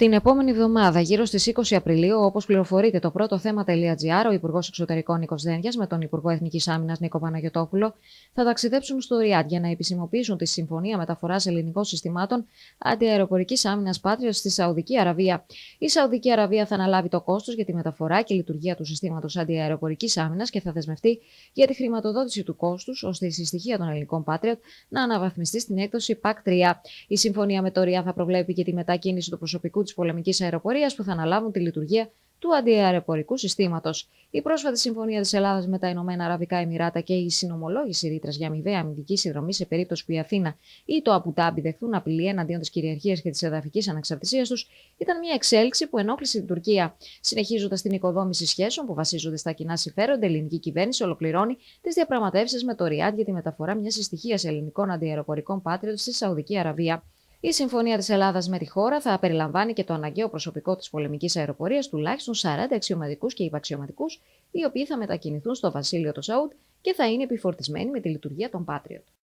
Την επόμενη εβδομάδα, γύρω στις 20 Απριλίου, όπως πληροφορείται το πρώτο θέμα.gr, ο Υπουργός Εξωτερικών Νίκος Δένδιας με τον Υπουργό Εθνικής Άμυνας Νίκο Παναγιοτόπουλο θα ταξιδέψουν στο Ριάντ για να επισημοποιήσουν τη Συμφωνία Μεταφοράς Ελληνικών Συστημάτων Αντιαεροπορικής Άμυνας Πάτριο στη Σαουδική Αραβία. Η Σαουδική Αραβία θα αναλάβει το κόστος για τη μεταφορά και λειτουργία του συστήματος αντιαεροπορικής άμυνας και θα δεσμευτεί για τη χρηματοδότηση του κόστους ώστε η συστοιχία των ελληνικών Patriot να αναβαθμιστεί στην έκδοση ΠΑΚ 3. Η συμφωνία με το ΡΙΑ θα προβλέπει και τη μετακίνηση του προσωπικού της πολεμικής αεροπορίας που θα αναλάβουν τη λειτουργία του αντιαεροπορικού συστήματος. Η πρόσφατη συμφωνία της Ελλάδας με τα Ηνωμένα Αραβικά Εμμυράτα και η συνομολόγηση ρήτρας για αμοιβαία αμυντική συνδρομή σε περίπτωση που η Αθήνα ή το Απουτάμπι δεχθούν απειλή εναντίον της κυριαρχίας και της εδαφικής αναξαρτησία τους ήταν μια εξέλιξη που ενόχλησε την Τουρκία. Συνεχίζοντας την οικοδόμηση σχέσεων που βασίζονται στα κοινά συμφέροντα, η ελληνική κυβέρνηση ολοκληρώνει τις διαπραγματεύσεις με το Ριάντ για τη μεταφορά μιας συστοιχία ελληνικών αντιαεροπορικών πάτριων στη Σαουδική Αραβία. Η συμφωνία της Ελλάδας με τη χώρα θα περιλαμβάνει και το αναγκαίο προσωπικό της πολεμικής αεροπορίας, τουλάχιστον 40 αξιωματικούς και υπαξιωματικούς, οι οποίοι θα μετακινηθούν στο βασίλειο του Σαούτ και θα είναι επιφορτισμένοι με τη λειτουργία των Patriot.